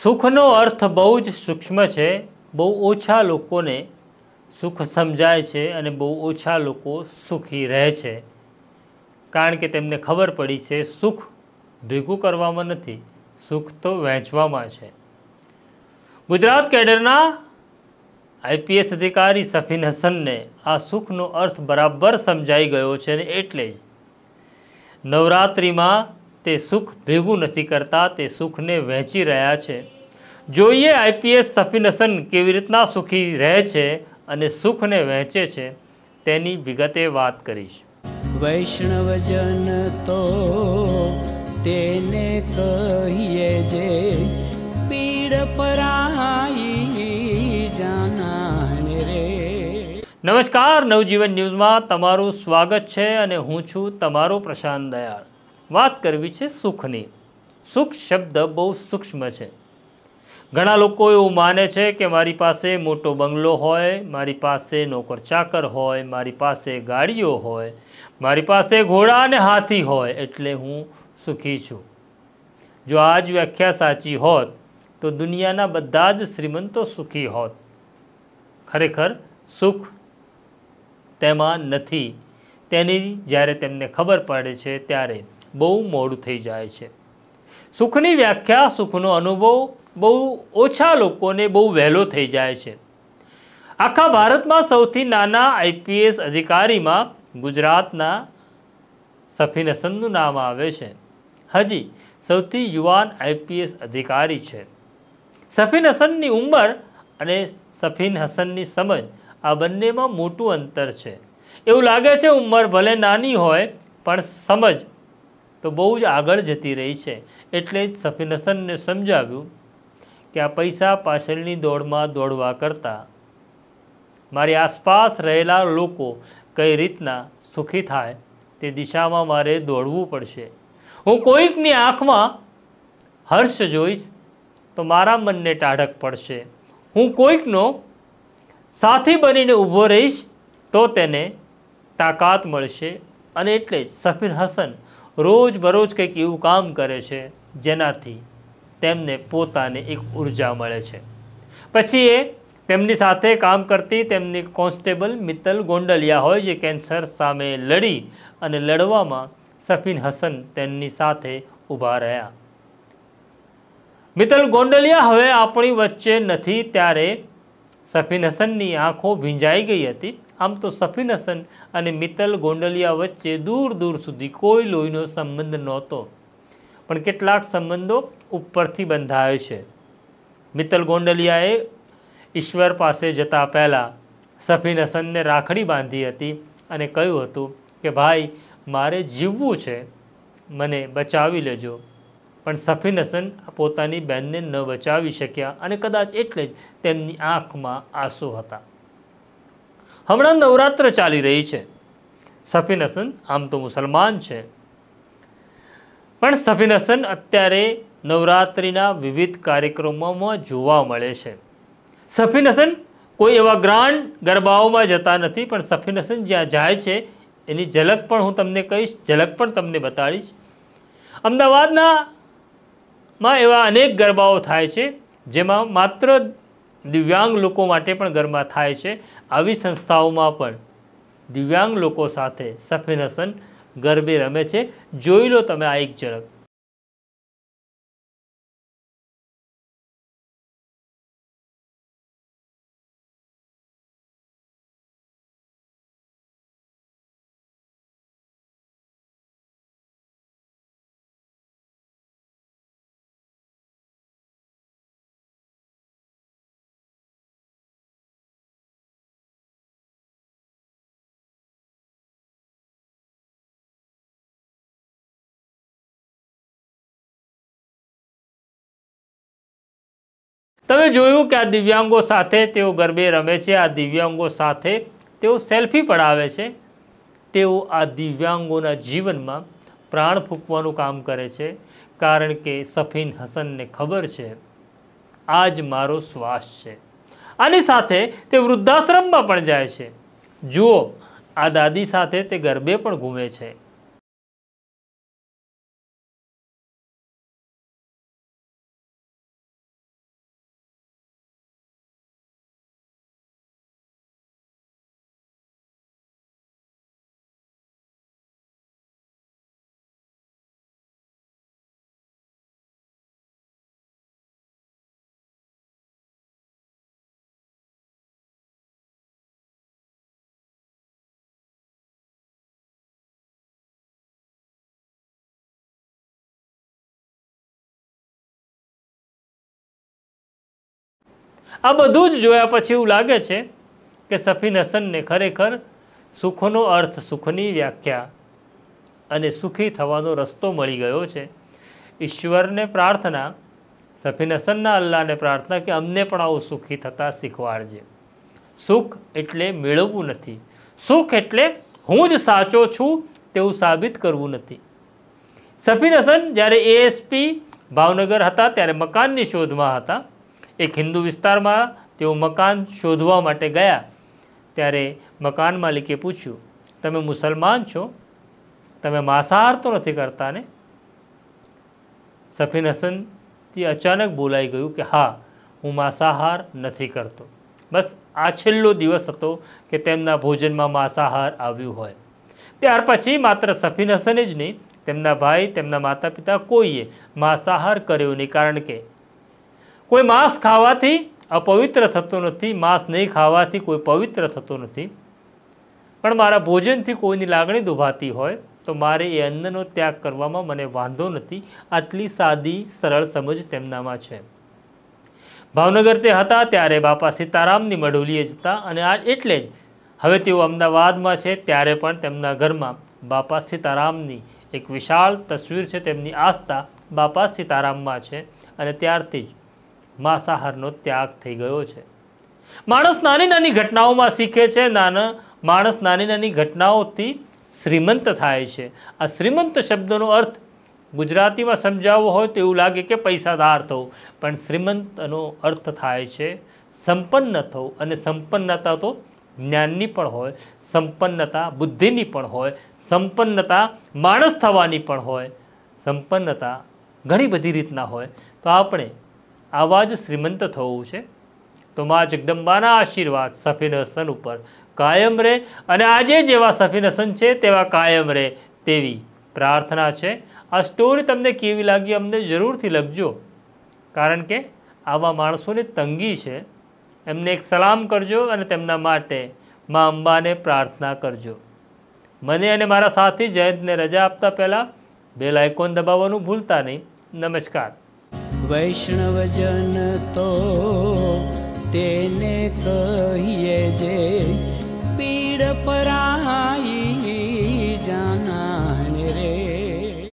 સુખનો અર્થ બહુ જ સૂક્ષ્મ છે બહુ ઓછા લોકોને સુખ સમજાય છે અને બહુ ઓછા લોકો સુખી રહે છે કારણ કે તેમને ખબર પડી છે સુખ ભેગું કરવામાં નથી સુખ તો વહેંચવામાં છે ગુજરાત કેડરના આઈપીએસ અધિકારી સફીન હસનને આ સુખનો અર્થ બરાબર સમજાઈ ગયો છે અને એટલે જ નવરાત્રિમાં તે સુખ ભેગું નથી કરતા તે સુખને વહેંચી રહ્યા છે જોઈએ આઈપીએસ સફિનસન કેવી રીતના સુખી રહે છે અને સુખને વહેંચે છે તેની વિગતે વાત કરીશ વૈષ્ણવજન તો તેને કહીએ જે પીડ પરાઈ રે નમસ્કાર નવજીવન ન્યૂઝમાં તમારું સ્વાગત છે અને હું છું તમારો પ્રશાંત દયાળ વાત કરવી છે સુખની સુખ શબ્દ બહુ સૂક્ષ્મ છે ઘણા લોકો એવું માને છે કે મારી પાસે મોટો બંગલો હોય મારી પાસે નોકર ચાકર હોય મારી પાસે ગાડીઓ હોય મારી પાસે ઘોડા અને હાથી હોય એટલે હું સુખી છું જો આ જ વ્યાખ્યા સાચી હોત તો દુનિયાના બધા જ શ્રીમંતો સુખી હોત ખરેખર સુખ તેમાં નથી તેની જ્યારે તેમને ખબર પડે છે ત્યારે બહુ મોડું થઈ જાય છે સુખની વ્યાખ્યા સુખનો અનુભવ બહુ ઓછા લોકોને બહુ વહેલો થઈ જાય છે આખા ભારતમાં સૌથી નાના આઈપીએસ અધિકારીમાં ગુજરાતના સફીન હસનનું નામ આવે છે હજી સૌથી યુવાન આઈપીએસ અધિકારી છે સફીન હસનની ઉંમર અને સફીન હસનની સમજ આ બંનેમાં મોટું અંતર છે એવું લાગે છે ઉંમર ભલે નાની હોય પણ સમજ તો બહુ જ આગળ જતી રહી છે એટલે જ સફીન હસનને સમજાવ્યું કે આ પૈસા પાછળની દોડમાં દોડવા કરતાં મારી આસપાસ રહેલા લોકો કઈ રીતના સુખી થાય તે દિશામાં મારે દોડવું પડશે હું કોઈકની આંખમાં હર્ષ જોઈશ તો મારા મનને ટાઢક પડશે હું કોઈકનો સાથી બનીને ઊભો રહીશ તો તેને તાકાત મળશે અને એટલે જ સફીર હસન રોજ બરોજ કંઈક એવું કામ કરે છે જેનાથી તેમને પોતાને એક ઉર્જા મળે છે પછી એ તેમની સાથે કામ કરતી તેમની કોન્સ્ટેબલ મિત્તલ ગોંડલિયા હોય જે કેન્સર સામે લડી અને લડવામાં સફીન હસન તેમની સાથે ઊભા રહ્યા મિત્તલ ગોંડલિયા હવે આપણી વચ્ચે નથી ત્યારે સફીન હસનની આંખો ભીંજાઈ ગઈ હતી આમ તો સફીન હસન અને મિત્તલ ગોંડલિયા વચ્ચે દૂર દૂર સુધી કોઈ લોહીનો સંબંધ નહોતો પણ કેટલાક સંબંધો ઉપરથી બંધાયો છે મિત્તલ ગોંડલિયાએ ઈશ્વર પાસે જતા પહેલાં સફીન હસનને રાખડી બાંધી હતી અને કહ્યું હતું કે ભાઈ મારે જીવવું છે મને બચાવી લેજો પણ સફીન હસન પોતાની બહેનને ન બચાવી શક્યા અને કદાચ એટલે જ તેમની આંખમાં આંસુ હતા હમણાં નવરાત્ર ચાલી રહી છે સફીન હસન આમ તો મુસલમાન છે પણ સફીન હસન અત્યારે નવરાત્રિના વિવિધ કાર્યક્રમોમાં જોવા મળે છે સફીન હસન કોઈ એવા ગ્રાન્ડ ગરબાઓમાં જતા નથી પણ સફીન હસન જ્યાં જાય છે એની ઝલક પણ હું તમને કહીશ ઝલક પણ તમને બતાડીશ અમદાવાદના માં એવા અનેક ગરબાઓ થાય છે જેમાં માત્ર દિવ્યાંગ લોકો માટે પણ ગરબા થાય છે આવી સંસ્થાઓમાં પણ દિવ્યાંગ લોકો સાથે સફેનસન ગરબે રમે છે જોઈ લો તમે આ એક ઝડપ તમે જોયું કે આ દિવ્યાંગો સાથે તેઓ ગરબે રમે છે આ દિવ્યાંગો સાથે તેઓ સેલ્ફી પડાવે છે તેઓ આ દિવ્યાંગોના જીવનમાં પ્રાણ ફૂંકવાનું કામ કરે છે કારણ કે સફીન હસનને ખબર છે આ જ મારો શ્વાસ છે આની સાથે તે વૃદ્ધાશ્રમમાં પણ જાય છે જુઓ આ દાદી સાથે તે ગરબે પણ ઘૂમે છે આ બધું જ જોયા પછી એવું લાગે છે કે સફીન હસનને ખરેખર સુખનો અર્થ સુખની વ્યાખ્યા અને સુખી થવાનો રસ્તો મળી ગયો છે ઈશ્વરને પ્રાર્થના સફીન હસનના અલ્લાહને પ્રાર્થના કે અમને પણ આવું સુખી થતાં શીખવાડજે સુખ એટલે મેળવવું નથી સુખ એટલે હું જ સાચો છું તેવું સાબિત કરવું નથી સફીન હસન જ્યારે એએસપી ભાવનગર હતા ત્યારે મકાનની શોધમાં હતા એક હિન્દુ વિસ્તારમાં તેઓ મકાન શોધવા માટે ગયા ત્યારે મકાન માલિકે પૂછ્યું તમે મુસલમાન છો તમે માંસાહાર તો નથી કરતા ને સફીન હસનથી અચાનક બોલાઈ ગયું કે હા હું માંસાહાર નથી કરતો બસ આ છેલ્લો દિવસ હતો કે તેમના ભોજનમાં માંસાહાર આવ્યું હોય ત્યાર પછી માત્ર સફીન હસને જ નહીં તેમના ભાઈ તેમના માતા પિતા કોઈએ માંસાહાર કર્યો નહીં કારણ કે કોઈ માંસ ખાવાથી અપવિત્ર થતો નથી માંસ નહીં ખાવાથી કોઈ પવિત્ર થતો નથી પણ મારા ભોજનથી કોઈની લાગણી દુભાતી હોય તો મારે એ અન્નનો ત્યાગ કરવામાં મને વાંધો નથી આટલી સાદી સરળ સમજ તેમનામાં છે ભાવનગર તે હતા ત્યારે બાપા સીતારામની મઢોલીએ જતા અને આ એટલે જ હવે તેઓ અમદાવાદમાં છે ત્યારે પણ તેમના ઘરમાં બાપા સીતારામની એક વિશાળ તસવીર છે તેમની આસ્થા બાપા સીતારામમાં છે અને ત્યારથી જ માંસાહારનો ત્યાગ થઈ ગયો છે માણસ નાની નાની ઘટનાઓમાં શીખે છે નાના માણસ નાની નાની ઘટનાઓથી શ્રીમંત થાય છે આ શ્રીમંત શબ્દનો અર્થ ગુજરાતીમાં સમજાવવો હોય તો એવું લાગે કે પૈસાદાર થવું પણ શ્રીમંતનો અર્થ થાય છે સંપન્ન થવું અને સંપન્નતા તો જ્ઞાનની પણ હોય સંપન્નતા બુદ્ધિની પણ હોય સંપન્નતા માણસ થવાની પણ હોય સંપન્નતા ઘણી બધી રીતના હોય તો આપણે આવા જ શ્રીમંત થવું છે તો મા જગદંબાના આશીર્વાદ સફીન ઉપર કાયમ રહે અને આજે જેવા સફીન છે તેવા કાયમ રહે તેવી પ્રાર્થના છે આ સ્ટોરી તમને કેવી લાગી અમને જરૂરથી લખજો કારણ કે આવા માણસોની તંગી છે એમને એક સલામ કરજો અને તેમના માટે મા અંબાને પ્રાર્થના કરજો મને અને મારા સાથી જયંતને રજા આપતા પહેલાં બે લાઇકોન દબાવવાનું ભૂલતા નહીં નમસ્કાર वैष्णव जन तो कहिए जे पीड़ पराई